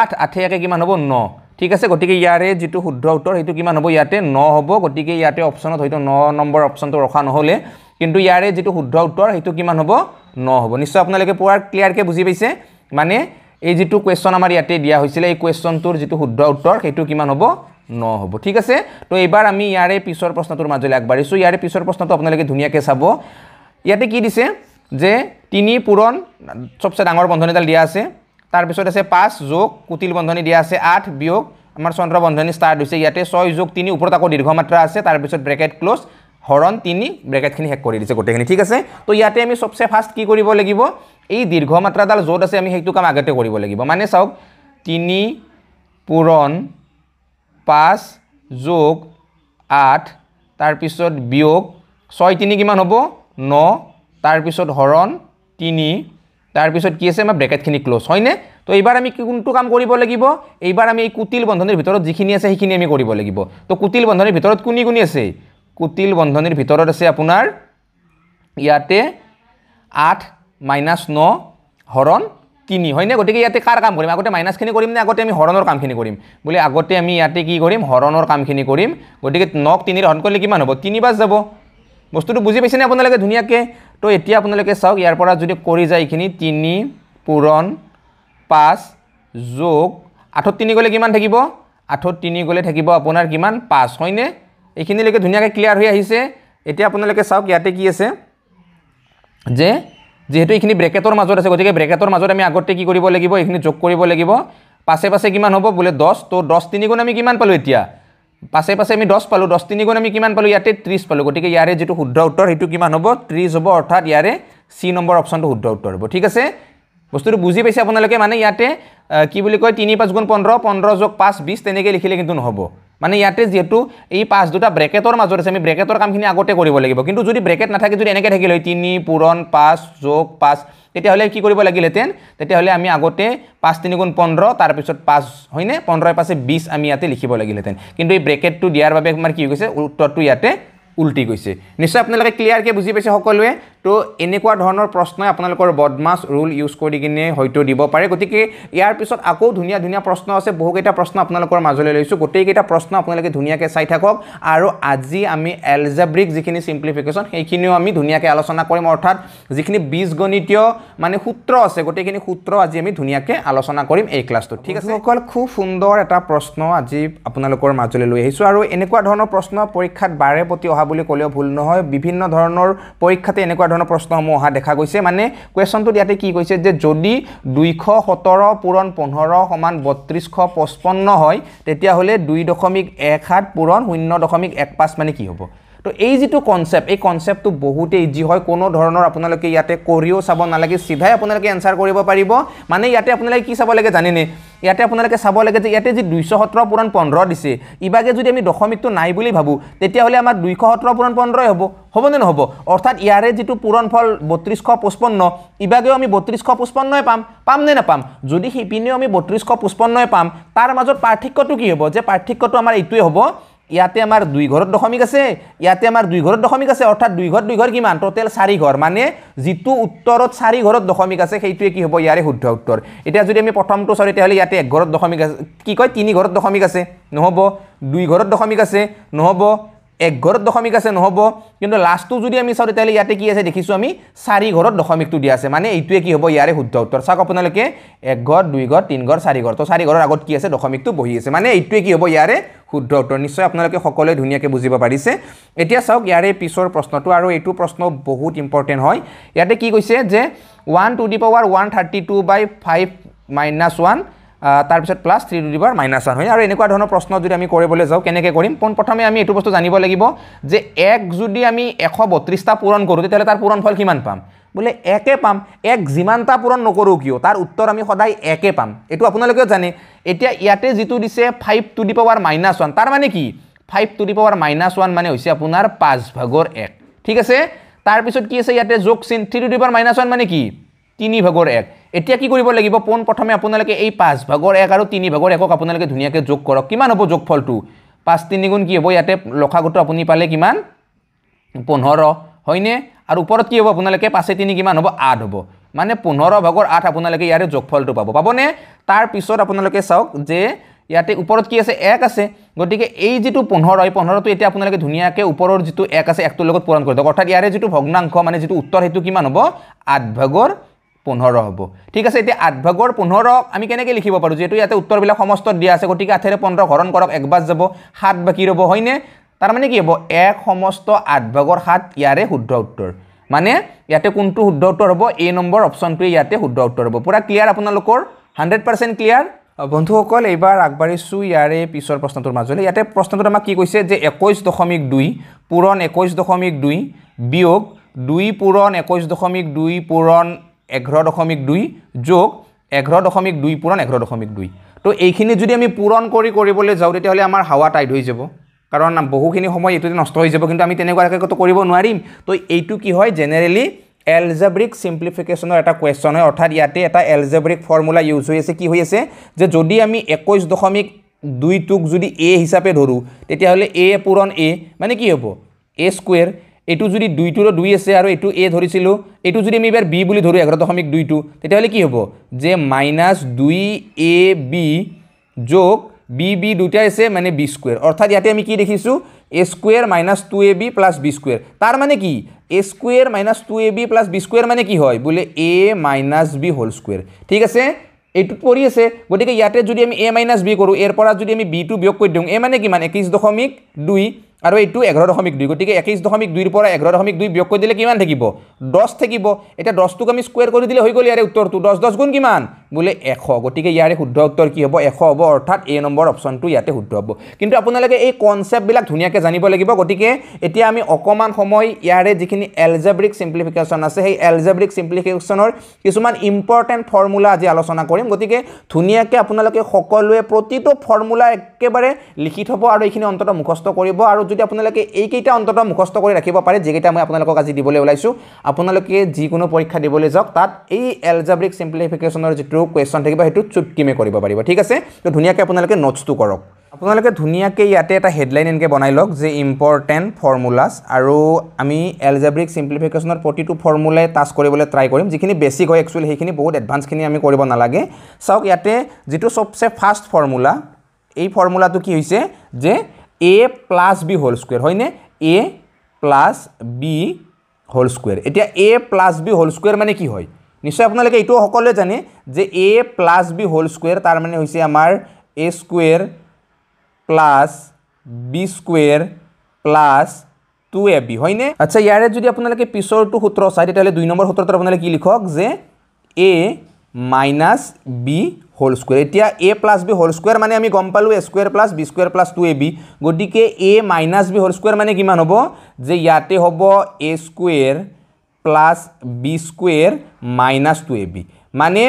আঠ আঠে একে কিমান হ'ব ন ঠিক আছে গতিকে ইয়াৰে যিটো শুদ্ধ উত্তৰ সেইটো কিমান হ'ব ইয়াতে ন হ'ব গতিকে ইয়াতে অপশ্যনত হয়তো ন নম্বৰ অপশ্যনটো ৰখা নহ'লে কিন্তু ইয়াৰে যিটো শুদ্ধ উত্তৰ সেইটো কিমান হ'ব ন হ'ব নিশ্চয় আপোনালোকে পূৰা ক্লিয়াৰকৈ বুজি পাইছে মানে এই যিটো কুৱেশ্যন আমাৰ ইয়াতে দিয়া হৈছিলে এই কুৱেশ্যনটোৰ যিটো শুদ্ধ উত্তৰ সেইটো কিমান হ'ব ন হ'ব ঠিক আছে তো এইবাৰ আমি ইয়াৰে পিছৰ প্ৰশ্নটোৰ মাজলৈ আগবাঢ়িছোঁ ইয়াৰে পিছৰ প্ৰশ্নটো আপোনালোকে ধুনীয়াকৈ চাব ইয়াতে কি দিছে যে তিনি পূৰণ চবচে ডাঙৰ বন্ধনীডাল দিয়া আছে তাৰপিছত আছে পাঁচ যোগ কুটিল বন্ধনী দিয়া আছে আঠ বিয়োগ আমাৰ চন্দ্ৰ বন্ধনী ষ্টাৰ্ট হৈছে ইয়াতে ছয় যোগ তিনি ওপৰত আকৌ দীৰ্ঘমাত্ৰা আছে তাৰপিছত ব্ৰেকেট ক্লজ হৰণ তিনি ব্ৰেকেটখিনি শেষ কৰি দিছে গোটেইখিনি ঠিক আছে তো ইয়াতে আমি চবচে ফাৰ্ষ্ট কি কৰিব লাগিব এই দীৰ্ঘমাত্ৰাডাল য'ত আছে আমি সেইটো কাম আগতে কৰিব লাগিব মানে চাওক তিনি পূৰণ পাঁচ যোগ আঠ তাৰপিছত বিয়োগ ছয় তিনি কিমান হ'ব ন তাৰপিছত হৰণ তিনি তাৰপিছত কি আছে আমাৰ ব্ৰেকেটখিনি ক্ল'জ হয়নে তো এইবাৰ আমি কোনটো কাম কৰিব লাগিব এইবাৰ আমি এই কুটিল বন্ধনীৰ ভিতৰত যিখিনি আছে সেইখিনি আমি কৰিব লাগিব তো কুটিল বন্ধনীৰ ভিতৰত কোনে কোনে আছে কুটিল বন্ধনীৰ ভিতৰত আছে আপোনাৰ ইয়াতে আঠ মাইনাছ ন হৰণ তিনি হয়নে গতিকে ইয়াতে কাৰ কাম কৰিম আগতে মাইনাছখিনি কৰিমনে আগতে আমি হৰণৰ কামখিনি কৰিম বোলে আগতে আমি ইয়াতে কি কৰিম হৰণৰ কামখিনি কৰিম গতিকে নক তিনিৰে হৰণ কৰিলে কিমান হ'ব তিনিবাৰ যাব বস্তুটো বুজি পাইছেনে আপোনালোকে ধুনীয়াকৈ তো এতিয়া আপোনালোকে চাওক ইয়াৰ পৰা যদি কৰি যায় এইখিনি তিনি পূৰণ পাঁচ যোগ আঠত তিনি গ'লে কিমান থাকিব আঠত তিনি গ'লে থাকিব আপোনাৰ কিমান পাঁচ হয়নে এইখিনিলৈকে ধুনীয়াকৈ ক্লিয়াৰ হৈ আহিছে এতিয়া আপোনালোকে চাওক ইয়াতে কি আছে যে যিহেতু এইখিনি ব্ৰেকেটৰ মাজত আছে গতিকে ব্ৰেকেটৰ মাজত আমি আগতে কি কৰিব লাগিব এইখিনি যোগ কৰিব লাগিব পাছে পাছে কিমান হ'ব বোলে দহ তো দহ তিনিগুণ আমি কিমান পালোঁ এতিয়া পাছে পাছে আমি দহ পালোঁ দহ তিনিগুণ আমি কিমান পালোঁ ইয়াতে ত্ৰিছ পালোঁ গতিকে ইয়াৰে যিটো শুদ্ধ উত্তৰ সেইটো কিমান হ'ব ত্ৰিছ হ'ব অৰ্থাৎ ইয়াৰে চি নম্বৰ অপশ্যনটো শুদ্ধ উত্তৰ হ'ব ঠিক আছে বস্তুটো বুজি পাইছে আপোনালোকে মানে ইয়াতে কি বুলি কয় তিনি পাঁচ গুণ পোন্ধৰ পোন্ধৰ যোগ পাঁচ বিছ তেনেকৈ লিখিলে কিন্তু নহ'ব মানে ইয়াতে যিহেতু এই পাঁচ দুটা ব্ৰেকেটৰ মাজত আছে আমি ব্ৰেকেটৰ কামখিনি আগতে কৰিব লাগিব কিন্তু যদি ব্ৰেকেট নাথাকে যদি এনেকৈ থাকিলে হয় তিনি পূৰণ পাঁচ যোগ পাঁচ তেতিয়াহ'লে কি কৰিব লাগিলহেঁতেন তেতিয়াহ'লে আমি আগতে পাঁচ তিনি গুণ পোন্ধৰ তাৰপিছত পাঁচ হয়নে পোন্ধৰ পাছে বিছ আমি ইয়াতে লিখিব লাগিলহেঁতেন কিন্তু এই ব্ৰেকেটটো দিয়াৰ বাবে আমাৰ কি গৈছে উত্তৰটো ইয়াতে উল্টি গৈছে নিশ্চয় আপোনালোকে ক্লিয়াৰকৈ বুজি পাইছে সকলোৱে তো এনেকুৱা ধৰণৰ প্ৰশ্নই আপোনালোকৰ বদমাছ ৰুল ইউজ কৰি কিনে হয়তো দিব পাৰে গতিকে ইয়াৰ পিছত আকৌ ধুনীয়া ধুনীয়া প্ৰশ্ন আছে বহুকেইটা প্ৰশ্ন আপোনালোকৰ মাজলৈ লৈছোঁ গোটেইকেইটা প্ৰশ্ন আপোনালোকে ধুনীয়াকৈ চাই থাকক আৰু আজি আমি এলজেব্ৰিক যিখিনি ছিম্প্লিফিকেশ্যন সেইখিনিও আমি ধুনীয়াকৈ আলোচনা কৰিম অৰ্থাৎ যিখিনি বীজগণিতীয় মানে সূত্ৰ আছে গোটেইখিনি সূত্ৰ আজি আমি ধুনীয়াকৈ আলোচনা কৰিম এই ক্লাছটোত ঠিক আছে অকল খুব সুন্দৰ এটা প্ৰশ্ন আজি আপোনালোকৰ মাজলৈ লৈ আহিছোঁ আৰু এনেকুৱা ধৰণৰ প্ৰশ্ন পৰীক্ষাত বাৰে প্ৰতি অহা বুলি ক'লেও ভুল নহয় বিভিন্ন ধৰণৰ পৰীক্ষাতে এনেকুৱা এনেকুৱা ধৰণৰ প্ৰশ্নসমূহ অহা দেখা গৈছে মানে কুৱেশ্যনটোত ইয়াতে কি কৈছে যে যদি দুইশ সোতৰ পূৰণ পোন্ধৰ সমান বত্ৰিছশ পঁচপন্ন হয় তেতিয়াহ'লে দুই দশমিক এক সাত পূৰণ শূন্য দশমিক এক পাঁচ মানে কি হ'ব তো এই যিটো কনচেপ্ট এই কনচেপ্টটো বহুতেই ইজি হয় কোনো ধৰণৰ আপোনালোকে ইয়াতে কৰিও চাব নালাগে চিধাই আপোনালোকে এনচাৰ কৰিব পাৰিব মানে ইয়াতে আপোনালোকে কি চাব লাগে জানেনে ইয়াতে আপোনালোকে চাব লাগে যে ইয়াতে যি দুইশ সোতৰ পূৰণ পোন্ধৰ দিছে ইভাগে যদি আমি দশমিকটো নাই বুলি ভাবোঁ তেতিয়াহ'লে আমাৰ দুইশ সোতৰ পূৰণ পোন্ধৰই হ'ব হ'বনে নহ'ব অৰ্থাৎ ইয়াৰে যিটো পূৰণ ফল বত্ৰিছশ পঁচপন্ন ইভাগেও আমি বত্ৰিছশ পঁচপন্নই পাম পামনে নাপাম যদি সিপিনেও আমি বত্ৰিছশ পঁচপন্নই পাম তাৰ মাজত পাৰ্থক্যটো কি হ'ব যে পাৰ্থক্যটো আমাৰ এইটোৱে হ'ব ইয়াতে আমাৰ দুই ঘৰত দশমিক আছে ইয়াতে আমাৰ দুই ঘৰত দশমিক আছে অৰ্থাৎ দুই ঘৰ দুই ঘৰ কিমান টোটেল চাৰিঘৰ মানে যিটো উত্তৰত চাৰি ঘৰত দশমিক আছে সেইটোৱে কি হ'ব ইয়াৰে শুদ্ধ উত্তৰ এতিয়া যদি আমি প্ৰথমটো চাওঁ তেতিয়াহ'লে ইয়াতে এক ঘৰত দশমিক আছে কি কয় তিনি ঘৰত দশমিক আছে নহ'ব দুই ঘৰত দশমিক আছে নহ'ব এক ঘৰত দশমিক আছে নহ'ব কিন্তু লাষ্টটো যদি আমি চাওঁ তেতিয়াহ'লে ইয়াতে কি আছে দেখিছোঁ আমি চাৰি ঘৰত দশমিকটো দিয়া আছে মানে এইটোৱে কি হ'ব ইয়াৰে শুদ্ধ উত্তৰ চাওক আপোনালোকে এক ঘৰ দুই ঘৰ তিনি ঘৰ চাৰি ঘৰ তো চাৰি ঘৰৰ আগত কি আছে দশমিকটো বহি আছে মানে এইটোৱে কি হ'ব ইয়াৰে শুদ্ধ উত্তৰ নিশ্চয় আপোনালোকে সকলোৱে ধুনীয়াকৈ বুজিব পাৰিছে এতিয়া চাওক ইয়াৰে পিছৰ প্ৰশ্নটো আৰু এইটো প্ৰশ্ন বহুত ইম্পৰ্টেণ্ট হয় ইয়াতে কি কৈছে যে one to the power one thirty two by five minus one তাৰপিছত plus three to the power minus one হয় আৰু এনেকুৱা ধৰণৰ প্ৰশ্ন যদি আমি কৰিবলৈ যাওঁ কেনেকৈ কৰিম পোনপ্ৰথমে আমি এইটো বস্তু জানিব লাগিব যে এক যদি আমি এশ বত্ৰিছটা পূৰণ কৰোঁ তেতিয়াহ'লে তাৰ পূৰণ ফল কিমান পাম বোলে একে পাম এক যিমানটা পূৰণ নকৰোঁ কিয় তাৰ উত্তৰ আমি সদায় একে পাম এইটো আপোনালোকেও জানে এতিয়া ইয়াতে যিটো দিছে five to the power minus one তাৰ মানে কি five to the power minus one মানে হৈছে আপোনাৰ পাঁচ ভাগৰ এক ঠিক আছে তাৰপিছত কি আছে ইয়াতে যোগ চিন three to the power minus one মানে কি তিনি ভাগৰ এক এতিয়া কি কৰিব লাগিব পোন প্ৰথমে আপোনালোকে এই পাঁচ ভাগৰ এক আৰু তিনি ভাগৰ একক আপোনালোকে ধুনীয়াকৈ যোগ কৰক কিমান হ'ব যোগফলটো পাঁচ তিনিগুণ কি হ'ব ইয়াতে লখাগতো আপুনি পালে কিমান পোন্ধৰ হয়নে আৰু ওপৰত কি হ'ব আপোনালোকে পাঁচে তিনি কিমান হ'ব আঠ হ'ব মানে পোন্ধৰ ভাগৰ আঠ আপোনালোকে ইয়াৰে যোগফলটো পাব পাবনে তাৰপিছত আপোনালোকে চাওক যে ইয়াতে ওপৰত কি আছে এক আছে গতিকে এই যিটো পোন্ধৰ এই পোন্ধৰটো এতিয়া আপোনালোকে ধুনীয়াকৈ ওপৰৰ যিটো এক আছে একটোৰ লগত পূৰণ কৰি দিয়ক অৰ্থাৎ ইয়াৰে যিটো ভগ্নাংশ মানে যিটো উত্তৰ সেইটো কিমান হ'ব আঠ ভাগৰ পোন্ধৰ হ'ব ঠিক আছে এতিয়া আঠভাগৰ পোন্ধৰক আমি কেনেকৈ লিখিব পাৰোঁ যিহেতু ইয়াতে উত্তৰবিলাক সমস্ত দিয়া আছে গতিকে আঠেৰে পোন্ধৰক হৰণ কৰক এক বাজ যাব সাত বাকী ৰ'ব হয়নে তাৰমানে কি হ'ব এক সমস্ত আঠভাগৰ সাত ইয়াৰে শুদ্ধ উত্তৰ মানে ইয়াতে কোনটো শুদ্ধ উত্তৰ হ'ব এই নম্বৰ অপশ্যনটোৱে ইয়াতে শুদ্ধ উত্তৰ হ'ব পূৰা ক্লিয়াৰ আপোনালোকৰ হাণ্ড্ৰেড পাৰ্চেণ্ট ক্লিয়াৰ বন্ধুসকল এইবাৰ আগবাঢ়িছোঁ ইয়াৰে পিছৰ প্ৰশ্নটোৰ মাজলৈ ইয়াতে প্ৰশ্নটোত আমাক কি কৈছে যে একৈছ দশমিক দুই পূৰণ একৈছ দশমিক দুই বিয়োগ দুই পূৰণ একৈছ দশমিক দুই পূৰণ এঘাৰ দশমিক দুই যোগ এঘাৰ দশমিক দুই পূৰণ এঘাৰ দশমিক দুই তো এইখিনি যদি আমি পূৰণ কৰি কৰিবলৈ যাওঁ তেতিয়াহ'লে আমাৰ হাৱা টাইট হৈ যাব কাৰণ বহুখিনি সময় এইটোতে নষ্ট হৈ যাব কিন্তু আমি তেনেকুৱাকৈতো কৰিব নোৱাৰিম তো এইটো কি হয় জেনেৰেলি এলজেব্ৰিক চিম্প্লিফিকেশ্যনৰ এটা কুৱেশ্যন হয় অৰ্থাৎ ইয়াতে এটা এলজেব্ৰিক ফৰ্মুলা ইউজ হৈ আছে কি হৈ আছে যে যদি আমি একৈছ দশমিক দুইটোক যদি এ হিচাপে ধৰোঁ তেতিয়াহ'লে এ পূৰণ এ মানে কি হ'ব এ স্কুৱেৰ এইটো যদি দুইটোৰ দুই আছে আৰু এইটো এ ধৰিছিলোঁ এইটো যদি আমি এইবাৰ বি বুলি ধৰোঁ এঘাৰ দশমিক দুইটো তেতিয়াহ'লে কি হ'ব যে মাইনাছ দুই এ বি যোগ বি বি দুটাই আছে মানে বি স্কুৱেৰ অৰ্থাৎ ইয়াতে আমি কি দেখিছোঁ A square minus two A B plus B square তাৰ মানে কি A square minus two A B plus B square মানে কি হয় বোলে A minus B whole square ঠিক আছে এইটোত পৰি আছে গতিকে ইয়াতে যদি আমি এ মাইনাছ বি কৰোঁ এৰ পৰা যদি আমি বিটো বিয়োগ কৰি দিওঁ এ মানে কিমান একৈছ দশমিক দুই আৰু এইটো এঘাৰ দশমিক দুই গতিকে একৈছ দশমিক দুইৰ পৰা এঘাৰ দশমিক দুই বিয়োগ কৰি দিলে কিমান থাকিব দহ থাকিব এতিয়া দহটোক আমি স্কুৱেৰ কৰি দিলে হৈ গ'ল ইয়াৰে উত্তৰটো দহ দহ গুণ কিমান বোলে এশ গতিকে ইয়াৰে শুদ্ধ উত্তৰ কি হ'ব এশ হ'ব অৰ্থাৎ এ নম্বৰ অপশ্যনটো ইয়াতে শুদ্ধ হ'ব কিন্তু আপোনালোকে এই কনচেপ্টবিলাক ধুনীয়াকৈ জানিব লাগিব গতিকে এতিয়া আমি অকণমান সময় ইয়াৰে যিখিনি এলজেব্ৰিক ছিম্প্লিফিকেশ্যন আছে সেই এলজেব্ৰিক ছিম্প্লিফিকেশ্যনৰ কিছুমান ইম্পৰ্টেণ্ট ফৰ্মুলা আজি আলোচনা কৰিম গতিকে ধুনীয়াকৈ আপোনালোকে সকলোৱে প্ৰতিটো ফৰ্মুলা একেবাৰে লিখি থ'ব আৰু এইখিনি অন্ততঃ মুখস্থ কৰিব আৰু যদি আপোনালোকে এইকেইটা অন্ততঃ মুখস্থ কৰি ৰাখিব পাৰে যিকেইটা মই আপোনালোকক আজি দিবলৈ ওলাইছোঁ আপোনালোকে যিকোনো পৰীক্ষা দিবলৈ যাওক তাত এই এলজেব্ৰিক ছিম্প্লিফিকেশ্যনৰ যিটো যিটো কুৱেশ্যন থাকিব সেইটো চুটকিমে কৰিব পাৰিব ঠিক আছে তো ধুনীয়াকৈ আপোনালোকে নোটছটো কৰক আপোনালোকে ধুনীয়াকৈ ইয়াতে এটা হেডলাইন এনেকৈ বনাই লওক যে ইম্পৰ্টেণ্ট ফৰ্মুলাছ আৰু আমি এলজেব্ৰিক চিম্প্লিফিকেশ্যনৰ প্ৰতিটো ফৰ্মুলাই টাছ কৰিবলৈ ট্ৰাই কৰিম যিখিনি বেছিক হয় একচুৱেলি সেইখিনি বহুত এডভান্সখিনি আমি কৰিব নালাগে চাওক ইয়াতে যিটো চবচে ফাষ্ট ফৰ্মুলা এই ফৰ্মুলাটো কি হৈছে যে A plus B whole square হয়নে A plus B whole square এতিয়া A plus B whole square মানে কি হয় নিশ্চয় আপোনালোকে এইটো সকলোৱে জানে যে A plus B whole square তাৰমানে হৈছে আমাৰ A square plus B square plus two A B হয়নে আচ্ছা ইয়াৰে যদি আপোনালোকে পিছৰটো সূত্ৰ চাই তেতিয়াহ'লে দুই নম্বৰ সূত্ৰটো আপোনালোকে কি লিখক যে A minus B whole square এতিয়া A plus B whole square মানে আমি গম পালোঁ A square plus B square plus two A B গতিকে A minus B whole square মানে কিমান হ'ব যে ইয়াতে হ'ব A square plus B square minus two A B মানে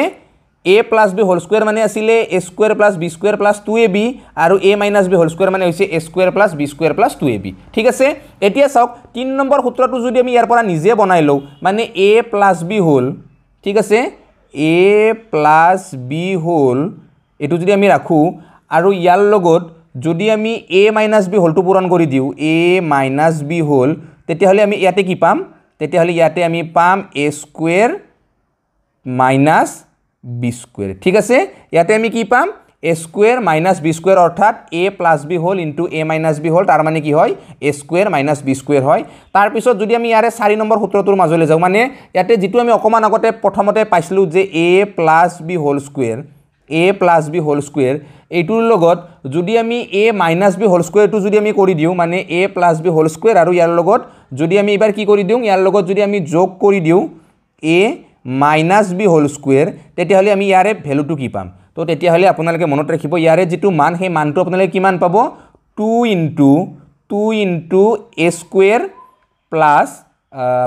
A plus B whole square মানে আছিলে A square plus B square plus two A B আৰু A minus B whole square মানে হৈছে A square plus B square plus two A B ঠিক আছে এতিয়া চাওক তিনি নম্বৰ সূত্ৰটো যদি আমি ইয়াৰ পৰা নিজে বনাই লওঁ মানে এ প্লাছ বি হোল ঠিক আছে এ প্লাছ বি হোল এইটো যদি আমি ৰাখোঁ আৰু ইয়াৰ লগত যদি আমি এ মাইনাছ বি হোলটো পূৰণ কৰি দিওঁ এ মাইনাছ বি হোল তেতিয়াহ'লে আমি ইয়াতে কি পাম তেতিয়াহ'লে ইয়াতে আমি পাম A square minus B square ঠিক আছে ইয়াতে আমি কি পাম A square minus B square অৰ্থাৎ A plus B whole into A minus B whole তাৰ মানে কি হয় A square minus B square হয় তাৰপিছত যদি আমি ইয়াৰে চাৰি নম্বৰ সূত্ৰটোৰ মাজলৈ যাওঁ মানে ইয়াতে যিটো আমি অকণমান আগতে প্ৰথমতে পাইছিলোঁ যে A plus B whole square A plus B whole square এইটোৰ লগত যদি আমি এ মাইনাছ বি হোল স্কুৱেৰটো যদি আমি কৰি দিওঁ মানে A plus B whole square আৰু ইয়াৰ লগত যদি আমি এইবাৰ কি কৰি দিওঁ ইয়াৰ লগত যদি আমি যোগ কৰি দিওঁ A minus B whole square তেতিয়াহ'লে আমি ইয়াৰে ভেলুটো কি পাম তো তেতিয়াহ'লে আপোনালোকে মনত ৰাখিব ইয়াৰে যিটো মান সেই মানটো আপোনালোকে কিমান পাব two into two into A square plus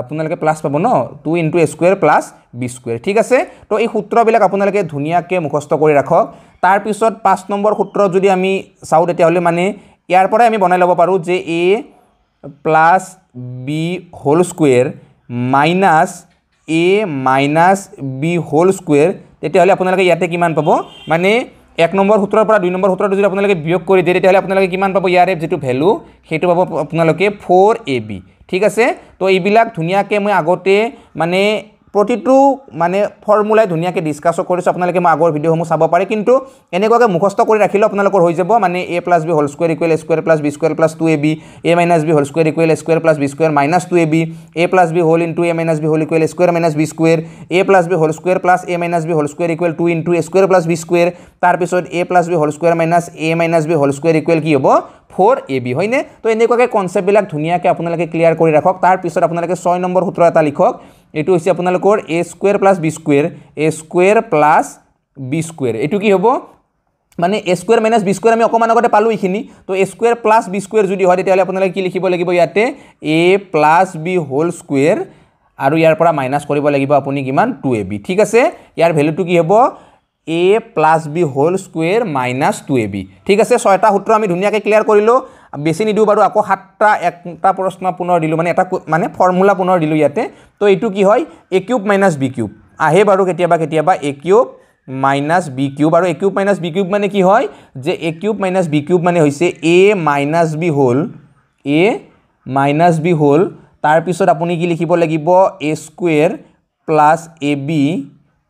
আপোনালোকে প্লাছ পাব ন two into square plus B square ঠিক আছে তো এই সূত্ৰবিলাক আপোনালোকে ধুনীয়াকৈ মুখস্থ কৰি ৰাখক তাৰপিছত পাঁচ নম্বৰ সূত্ৰ যদি আমি চাওঁ তেতিয়াহ'লে মানে ইয়াৰ পৰাই আমি বনাই ল'ব পাৰোঁ যে A plus B whole square minus A minus B whole square তেতিয়াহ'লে আপোনালোকে ইয়াতে কিমান পাব মানে এক নম্বৰ সূত্ৰৰ পৰা দুই নম্বৰ সূত্ৰটো যদি আপোনালোকে বিয়োগ কৰি দিয়ে তেতিয়াহ'লে আপোনালোকে কিমান পাব ইয়াৰে যিটো ভেলু সেইটো পাব আপোনালোকে ফ'ৰ এ বি ঠিক আছে তো এইবিলাক ধুনীয়াকৈ মই আগতে মানে প্ৰতিটো মানে ফৰ্মুলাই ধুনীয়াকৈ ডিছকাছো কৰিছোঁ আপোনালোকে মই আগৰ ভিডিঅ'সমূহ চাব পাৰে কিন্তু এনেকুৱাকৈ মুখস্থ কৰি ৰাখিলেও আপোনালোকৰ হৈ যাব মানে A plus B whole square equal square plus B square plus two A B A minus B whole square equal square plus B square minus two A B A plus B whole into A minus B whole equal square minus B square A plus B whole square plus A minus B whole square equal two into A square plus B square তাৰপিছত A plus B whole square minus A minus B whole square equal কি হ'ব four এ B হয়নে ত' এনেকুৱাকৈ কনচেপ্টবিলাক ধুনীয়াকৈ আপোনালোকে clear কৰি ৰাখক তাৰপিছত আপোনালোকে ছয় নম্বৰ সূত্ৰ এটা লিখক এইটো হৈছে আপোনালোকৰ A square plus B square A square plus B square এইটো কি হ'ব মানে A square minus B square আমি অকণমান আগতে পালোঁ এইখিনি তো A square plus B square যদি হয় তেতিয়াহ'লে আপোনালোকে কি লিখিব লাগিব ইয়াতে A plus B whole square আৰু ইয়াৰ পৰা মাইনাছ কৰিব লাগিব আপুনি কিমান টু এ বি ঠিক আছে ইয়াৰ ভেলুটো কি হ'ব A plus B whole square minus two A B ঠিক আছে ছয়টা সূত্ৰ আমি ধুনীয়াকৈ ক্লিয়াৰ কৰিলোঁ বেছি নিদিওঁ বাৰু আকৌ সাতটা একটা প্ৰশ্ন পুনৰ দিলোঁ মানে এটা মানে ফৰ্মুলা পুনৰ দিলোঁ ইয়াতে তো এইটো কি হয় A cube minus B cube আহে বাৰু কেতিয়াবা কেতিয়াবা A cube minus B cube আৰু A cube minus B cube মানে কি হয় যে A cube minus B cube মানে হৈছে এ মাইনাছ বি হ'ল এ মাইনাছ বি হ'ল তাৰপিছত আপুনি কি লিখিব লাগিব A square plus A B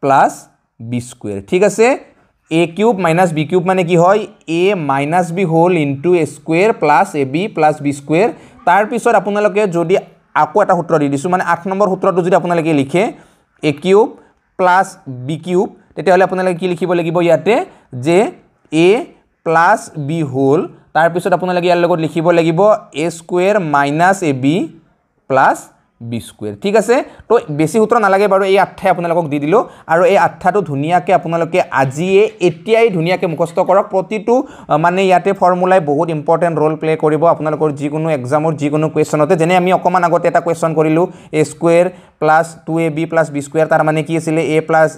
plus B square ঠিক আছে A cube minus B cube মানে কি হয় A minus B whole into A square plus A B plus B square তাৰপিছত আপোনালোকে যদি আকৌ এটা সূত্ৰ দি দিছোঁ মানে আঠ নম্বৰ সূত্ৰটো যদি আপোনালোকে লিখে A cube plus B cube তেতিয়াহ'লে আপোনালোকে কি লিখিব লাগিব ইয়াতে যে এ প্লাছ বি হ'ল তাৰপিছত আপোনালোকে ইয়াৰ লগত লিখিব লাগিব A square minus A B plus square ঠিক আছে তো বেশি সূত্র নালাগে বারো এই আঠাই আপনার দি দিল আর এই আঠাটো ধুনিয়াকে আপনাদের আজিয়ে এটাই ধুনিয়াকে মুখস্থ করক প্রতিটো মানে ইয়াতে ফর্মুলাই বহুত ইম্পর্টেন্ট রোল প্লে করব আপনার যিকোনো এক্সামর যিকোনো কোয়েশনতে যে আমি অকমান আগতে একটা কোয়েশন করল A square plus two A B plus B square তার মানে কি আসলে A plus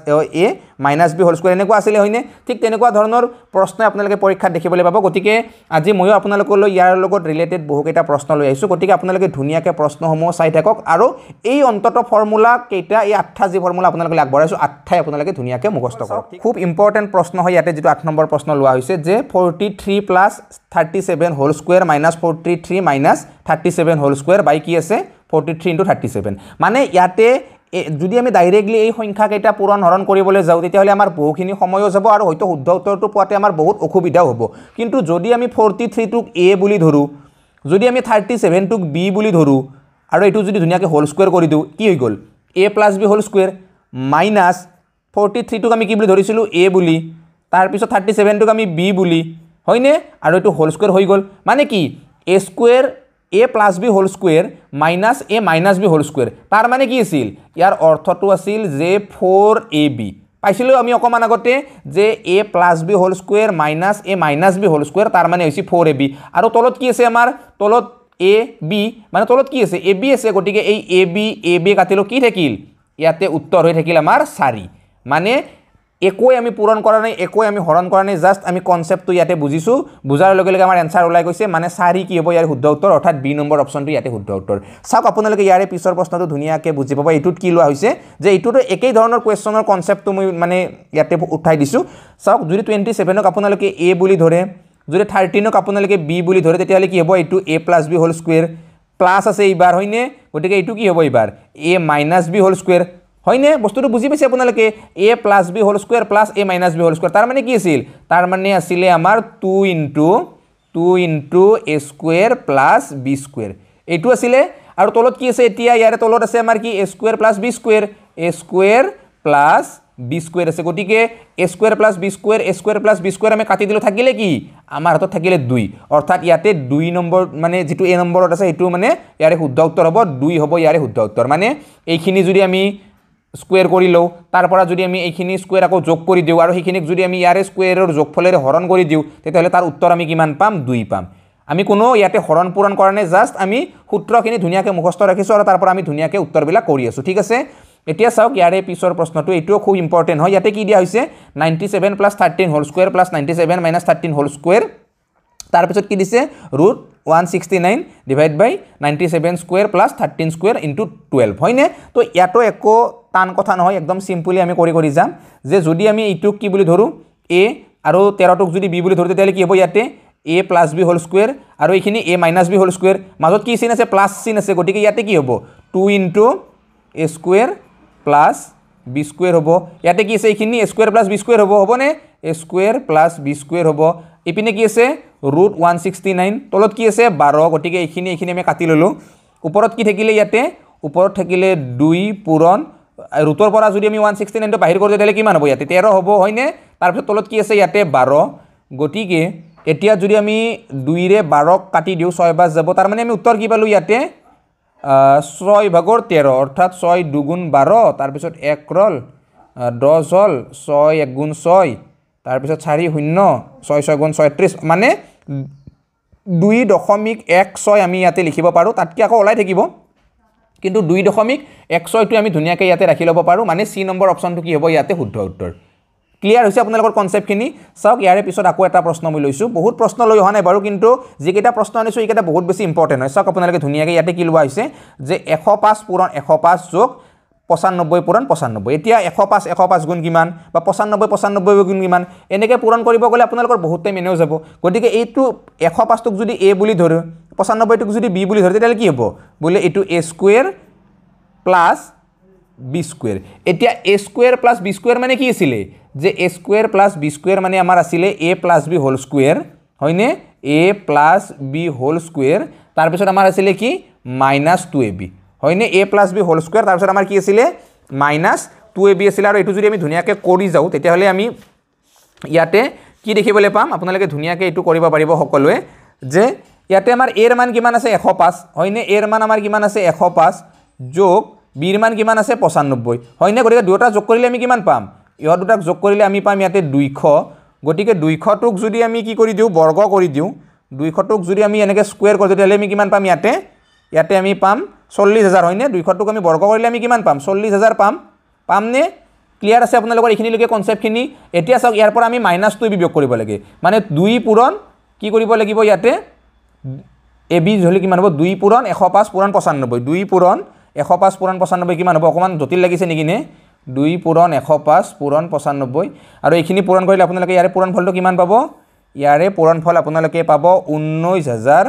A minus B whole square এনেকা আসলে হয়নে ঠিক তে ধরনের প্রশ্ন আপনাদের পরীক্ষা দেখবলে পাব গতি আজি ময়ো আপনার ইয়ার রিলেটেড বহুকটা প্রশ্ন লো আইস গতি আপনাদের ধুনিয়াকে প্রশ্নসমূহ চাই থাকক আৰু এই অন্তত ফৰ্মুলা কেইটা এই আঠটা যি ফৰ্মুলা আপোনালোকে আগবঢ়াইছোঁ আঠাই আপোনালোকে ধুনীয়াকৈ মুখস্থ কৰক খুব ইম্পৰ্টেণ্ট প্ৰশ্ন হয় ইয়াতে যিটো আঠ নম্বৰ প্ৰশ্ন লোৱা হৈছে যে forty three plus thirty seven whole square minus forty three minus thirty seven whole square by কি আছে forty three into thirty seven মানে ইয়াতে যদি আমি ডাইৰেক্টলি এই সংখ্যাকেইটা পূৰণ হৰণ কৰিবলৈ যাওঁ তেতিয়াহ'লে আমাৰ বহুখিনি সময়ো যাব আৰু হয়তো শুদ্ধ উত্তৰটো পোৱাতে আমাৰ বহুত অসুবিধাও হ'ব কিন্তু যদি আমি ফৰ্টি থ্ৰীটোক এ বুলি ধৰোঁ যদি আমি থাৰ্টি ছেভেনটোক বি বুলি ধৰোঁ আৰু এইটো যদি ধুনীয়াকৈ হোল স্কুৱেৰ কৰি দিওঁ কি হৈ গ'ল A plus B whole square minus forty থ্ৰীটোক আমি কি বুলি ধৰিছিলোঁ এ বুলি তাৰপিছত থাৰ্টি ছেভেনটোক আমি বি বুলি হয়নে আৰু এইটো হোল স্কুৱেৰ হৈ গ'ল মানে কি A square A plus B whole square minus A minus B whole square তাৰ মানে কি আছিল ইয়াৰ অৰ্থটো আছিল যে ফ'ৰ এ বি পাইছিলোঁ আমি অকণমান আগতে যে A plus B whole square minus A minus B whole square তাৰমানে হৈছে ফ'ৰ এ বি আৰু তলত কি আছে আমাৰ তলত এ বি মানে তলত কি আছে এ বি আছে গতিকে এই এ বি এ বি কাটিলেও কি থাকিল ইয়াতে উত্তৰ হৈ থাকিল আমাৰ চাৰি মানে একোৱে আমি পূৰণ কৰা নাই একোৱে আমি হৰণ কৰা নাই জাষ্ট আমি কনচেপ্টটো ইয়াতে বুজিছোঁ বুজাৰ লগে লগে আমাৰ এনচাৰ ওলাই গৈছে মানে চাৰি কি হ'ব ইয়াৰ শুদ্ধ উত্তৰ অৰ্থাৎ বি নম্বৰ অপশ্যনটো ইয়াতে শুদ্ধ উত্তৰ চাওক আপোনালোকে ইয়াৰে পিছৰ প্ৰশ্নটো ধুনীয়াকৈ বুজি পাব এইটোত কি লোৱা হৈছে যে এইটোতো একেই ধৰণৰ কুৱেশ্যনৰ কনচেপ্টটো মই মানে ইয়াতে উঠাই দিছোঁ চাওক যদি টুৱেণ্টি চেভেনক আপোনালোকে এ বুলি ধৰে যদি থাৰ্টিনক আপোনালোকে বি বুলি ধৰে তেতিয়াহ'লে কি হ'ব এইটো A plus B whole square plus আছে এইবাৰ হয়নে গতিকে এইটো কি হ'ব এইবাৰ A minus B whole square হয়নে বস্তুটো বুজি পাইছে আপোনালোকে A plus B whole square plus A minus B whole square তাৰমানে কি আছিল তাৰমানে আছিলে আমাৰ two into two into A square plus B square এইটো আছিলে আৰু তলত কি আছে এতিয়া ইয়াৰে তলত আছে আমাৰ কি A square plus B square A square plus B square আছে গতিকে A square plus B square A square plus B square আমি কাটি দিলোঁ থাকিলে কি আমাৰ হাতত থাকিলে দুই অৰ্থাৎ ইয়াতে দুই নম্বৰ মানে যিটো এ নম্বৰত আছে সেইটো মানে ইয়াৰে শুদ্ধ উত্তৰ হ'ব দুই হ'ব ইয়াৰে শুদ্ধ উত্তৰ মানে এইখিনি যদি আমি স্কুৱেৰ কৰি লওঁ তাৰ পৰা যদি আমি এইখিনি স্কুৱেৰ আকৌ যোগ কৰি দিওঁ আৰু সেইখিনিক যদি আমি ইয়াৰে স্কুৱেৰৰ যোগফলেৰে হৰণ কৰি দিওঁ তেতিয়াহ'লে তাৰ উত্তৰ আমি কিমান পাম দুই পাম আমি কোনো ইয়াতে হৰণ পূৰণ কৰা নাই জাষ্ট আমি সূত্ৰখিনি ধুনীয়াকৈ মুখস্থ ৰাখিছোঁ আৰু তাৰ পৰা আমি ধুনীয়াকৈ উত্তৰবিলাক কৰি আছোঁ ঠিক আছে এতিয়া চাওক ইয়াৰে পিছৰ প্ৰশ্নটো এইটোও খুব ইম্পৰ্টেণ্ট হয় ইয়াতে কি দিয়া হৈছে ninety seven plus thirteen whole square plus ninety seven minus thirteen whole square তাৰপিছত কি দিছে root one sixty nine divide by ninety seven square plus thirteen square into twelve হয়নে তো ইয়াতো একো টান কথা নহয় একদম চিম্পুলি আমি কৰি কৰি যাম যে যদি আমি এইটোক কি বুলি ধৰোঁ এ আৰু তেৰটোক যদি বি বুলি ধৰোঁ তেতিয়াহ'লে কি হ'ব ইয়াতে A plus B whole square আৰু এইখিনি A minus B whole square মাজত কি চিন আছে প্লাছ চিন আছে গতিকে ইয়াতে কি হ'ব two into A square plus B square হ'ব ইয়াতে কি আছে এইখিনি স্কুৱেৰ প্লাছ বি স্কুৱেৰ হ'ব হ'বনে A square plus B square হ'ব ইপিনে কি আছে ৰুট ওৱান ছিক্সটি নাইন তলত কি আছে বাৰ গতিকে এইখিনি এইখিনি আমি কাটি ল'লোঁ ওপৰত কি থাকিলে ইয়াতে ওপৰত থাকিলে দুই পূৰণ ৰুটৰ পৰা যদি আমি ওৱান ছিক্সটি নাইনটো বাহিৰ কৰোঁ তেতিয়াহ'লে কিমান হ'ব ইয়াতে তেৰ হ'ব হয়নে তাৰপিছত তলত কি আছে ইয়াতে বাৰ গতিকে এতিয়া যদি আমি দুইৰে বাৰক কাটি দিওঁ ছয় বাছ যাব তাৰমানে আমি উত্তৰ কি পালোঁ ইয়াতে ছয় ভাগৰ তেৰ অৰ্থাৎ ছয় দুগুণ বাৰ তাৰপিছত এক ৰল দহ হ'ল ছয় এক গুণ ছয় তাৰপিছত চাৰি শূন্য ছয় ছয় গুণ ছয়ত্ৰিছ মানে দুই দশমিক এক ছয় আমি ইয়াতে লিখিব পাৰোঁ তাতকৈ আকৌ ওলাই থাকিব কিন্তু দুই দশমিক এক ছয়টো আমি ধুনীয়াকৈ ইয়াতে ৰাখি ল'ব পাৰোঁ মানে চি নম্বৰ অপশ্যনটো কি হ'ব ইয়াতে শুদ্ধ উত্তৰ ক্লিয়াৰ হৈছে আপোনালোকৰ কনচেপ্টখিনি চাওক ইয়াৰে পিছত আকৌ এটা প্ৰশ্ন মই লৈছোঁ বহুত প্ৰশ্ন লৈ অহা নাই বাৰু কিন্তু যিকেইটা প্ৰশ্ন আনিছোঁ এইকেইটা বহুত বেছি ইম্পৰ্টেণ্ট হয় চাওক আপোনালোকে ধুনীয়াকৈ ইয়াতে কি লোৱা হৈছে যে এশ পাঁচ পূৰণ এশ পাঁচ যোগ পঁচান্নব্বৈ পূৰণ পঁচান্নব্বৈ এতিয়া এশ পাঁচ এশ পাঁচ গুণ কিমান বা পঁচান্নব্বৈ পঁচান্নব্বৈ গুণ কিমান এনেকৈ পূৰণ কৰিব গ'লে আপোনালোকৰ বহুত টাইম এনেও যাব গতিকে এইটো এশ পাঁচটোক যদি এ বুলি ধৰোঁ পঁচান্নব্বৈটোক যদি বি বুলি ধৰোঁ তেতিয়াহ'লে কি হ'ব বোলে এইটো A square plus B square এটা A square plus B square মানে কি আসে যে A square plus B square মানে আমার আসলে A plus B whole square হয়নে A plus B whole square তারপর আমার আসলে কি মাইনাস টু এ বি হয়নে A plus B whole square তারপর আমার কি আসে মাইনাস টু এ বি আসে আর এই যদি আমি ধুনিয়াকে করে যাও তাহলে আমি ইয়াতে কি দেখবলে পাম আপনাদের ধুনিয়াকে এই করব সকলে যে ইয়াতে আমার এর মান কিমান আছে এশ পাঁচ হয়নে এর মান আমার কিমান আছে এশ পাঁচ যোগ বিৰ মান কিমান আছে পঁচানব্বৈ হয়নে গতিকে দুয়োটা যোগ কৰিলে আমি কিমান পাম ইহঁত দুটাক যোগ কৰিলে আমি পাম ইয়াতে দুইশ গতিকে দুইশটোক যদি আমি কি কৰি দিওঁ বৰ্গ কৰি দিওঁ দুইশটোক যদি আমি এনেকৈ স্কুৱেৰ কৰোঁ তেতিয়াহ'লে আমি কিমান পাম ইয়াতে ইয়াতে আমি পাম চল্লিছ হাজাৰ হয়নে দুইশটোক আমি বৰ্গ কৰিলে আমি কিমান পাম চল্লিছ হাজাৰ পাম পামনে ক্লিয়াৰ আছে আপোনালোকৰ এইখিনিলৈকে কনচেপ্টখিনি এতিয়া চাওক ইয়াৰ পৰা আমি মাইনাছটো টু বিয়োগ কৰিব লাগে মানে দুই পূৰণ কি কৰিব লাগিব ইয়াতে এবি হ'লে কিমান হ'ব দুই পূৰণ এশ পাঁচ পূৰণ পঁচান্নব্বৈ দুই পূৰণ এশ পাঁচ পূৰণ পঁচানব্বৈ কিমান হ'ব অকণমান জটিল লাগিছে নেকি নে দুই পূৰণ এশ পাঁচ পূৰণ পঁচানব্বৈ আৰু এইখিনি পূৰণ কৰিলে আপোনালোকে ইয়াৰে পূৰণ ফলটো কিমান পাব ইয়াৰে পূৰণ ফল আপোনালোকে পাব ঊনৈছ হাজাৰ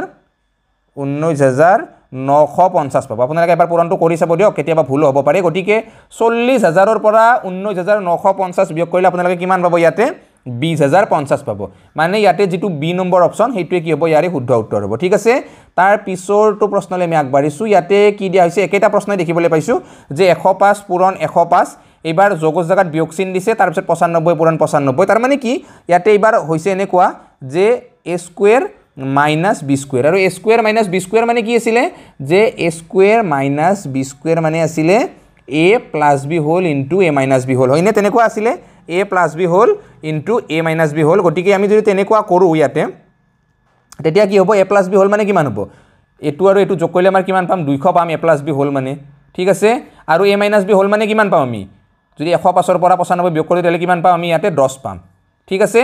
ঊনৈছ হাজাৰ নশ পঞ্চাছ পাব আপোনালোকে এবাৰ পূৰণটো কৰি চাব দিয়ক কেতিয়াবা ভুল হ'ব পাৰে গতিকে চল্লিছ হাজাৰৰ পৰা ঊনৈছ হাজাৰ নশ পঞ্চাছ বিয়োগ কৰিলে আপোনালোকে কিমান পাব ইয়াতে বিশ হাজাৰ পঞ্চাছ পাব মানে ইয়াতে যিটো বি নম্বৰ অপশ্যন সেইটোৱে কি হ'ব ইয়াৰে শুদ্ধ উত্তৰ হ'ব ঠিক আছে তাৰ পিছৰটো প্ৰশ্নলৈ আমি আগবাঢ়িছোঁ ইয়াতে কি দিয়া হৈছে একেটা প্ৰশ্নই দেখিবলৈ পাইছোঁ যে এশ পাঁচ পূৰণ এশ পাঁচ এইবাৰ যগজ জেগাত বিয়কচিন দিছে তাৰপিছত পঁচান্নব্বৈ পূৰণ পঁচান্নব্বৈ তাৰমানে কি ইয়াতে এইবাৰ হৈছে এনেকুৱা যে A square minus B square আৰু A square minus B square মানে কি আছিলে যে A square minus B square মানে আছিলে A plus B whole into A minus B whole হয়নে তেনেকুৱা আছিলে A plus B whole into A minus B whole গতিকে আমি যদি তেনেকুৱা কৰোঁ ইয়াতে তেতিয়া কি হ'ব এ প্লাছ বি হ'ল মানে কিমান হ'ব এইটো আৰু এইটো যোগ কৰিলে আমাৰ কিমান পাম দুইশ পাম এ প্লাছ বি হ'ল মানে ঠিক আছে আৰু এ মাইনাছ বি হ'ল মানে কিমান পাম আমি যদি এশ পাঁচৰ পৰা পঁচানব্বৈ বিয়োগ কৰোঁ তেতিয়াহ'লে কিমান পাম আমি ইয়াতে দহ পাম ঠিক আছে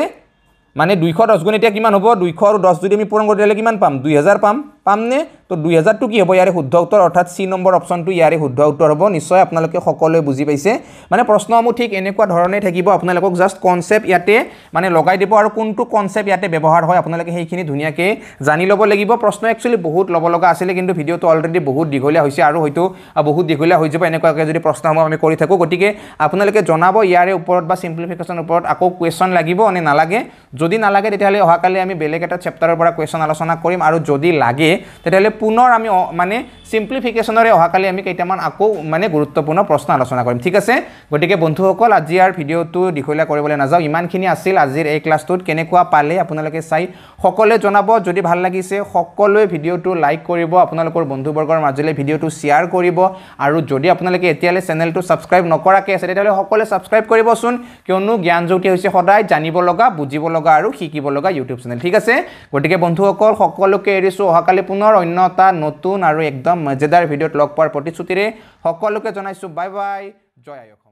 মানে দুইশ দহ গুণ এতিয়া কিমান হ'ব দুইশ আৰু দহ যদি আমি পূৰণ কৰোঁ তেতিয়াহ'লে কিমান পাম দুই হেজাৰ পাম পামনে তো দুই হাজারটো কি হব ইয়ারে শুদ্ধ উত্তর অর্থাৎ সি নম্বর অপশনটো ইয়ারে শুদ্ধ উত্তর হব নিশ্চয় আপনাদের সকলে বুঝি পাইছে মানে প্রশ্নসমূহ ঠিক এনেকুৱা ধরনের থাকিব আপনাদের জাস্ট কনসেপ্ট ইয়াতে মানে লগাই দিব আর কোনটো কনসেপ্ট ইয়াতে ব্যবহার হয় আপনাদের সেইখানে ধুনিয়াকে জানি লব লাগিব প্রশ্ন একচুয়ালি বহুত লবলগা আছিল কিন্তু ভিডিওটা অলরেডি বহুত দীঘলীয়া হয়েছে আর হয়তো বহুত দীঘলীয়া হয়ে যাব এনেকুৱাকৈ যদি প্রশ্নসমূহ আমি করে থাকো গতি আপনাদের জানাব ইয়ার উপর বা সিম্পলিফিকেশনের উপর আকো কুয়েশন লাগিব নে নালাগে যদি নালাগে তেতিয়াহলে অহাকালে আমি বেলেগ এটা চেপ্টারের পৰা কুয়েশন আলোচনা কৰি আৰ যদি লাগে তেতিয়াহ'লে পুনৰ আমি মানে চিম্প্লিফিকেশ্যনেৰে অহাকালি আমি কেইটামান আকৌ মানে গুৰুত্বপূৰ্ণ প্ৰশ্ন আলোচনা কৰিম ঠিক আছে গতিকে বন্ধুসকল আজি আৰু ভিডিঅ'টো দীঘলীয়া কৰিবলৈ নাযাওঁ ইমানখিনি আছিল আজিৰ এই ক্লাছটোত কেনেকুৱা পালে আপোনালোকে চাই সকলোৱে জনাব যদি ভাল লাগিছে সকলোৱে ভিডিঅ'টো লাইক কৰিব আপোনালোকৰ বন্ধুবৰ্গৰ মাজলৈ ভিডিঅ'টো শ্বেয়াৰ কৰিব আৰু যদি আপোনালোকে এতিয়ালৈ চেনেলটো ছাবস্ক্ৰাইব নকৰাকৈ আছে তেতিয়াহ'লে সকলোৱে ছাবস্ক্ৰাইব কৰিবচোন কিয়নো জ্ঞানজ্যোতি হৈছে সদায় জানিব লগা বুজিব লগা আৰু শিকিব লগা ইউটিউব চেনেল ঠিক আছে গতিকে বন্ধুসকল সকলোকে এৰিছোঁ অহাকালি পুনৰ অন্য এটা নতুন আৰু একদম মজাদাৰ ভিডিঅ'ত লগ পোৱাৰ প্ৰতিশ্ৰুতিৰে সকলোকে জনাইছোঁ বাই বাই জয় আয়ক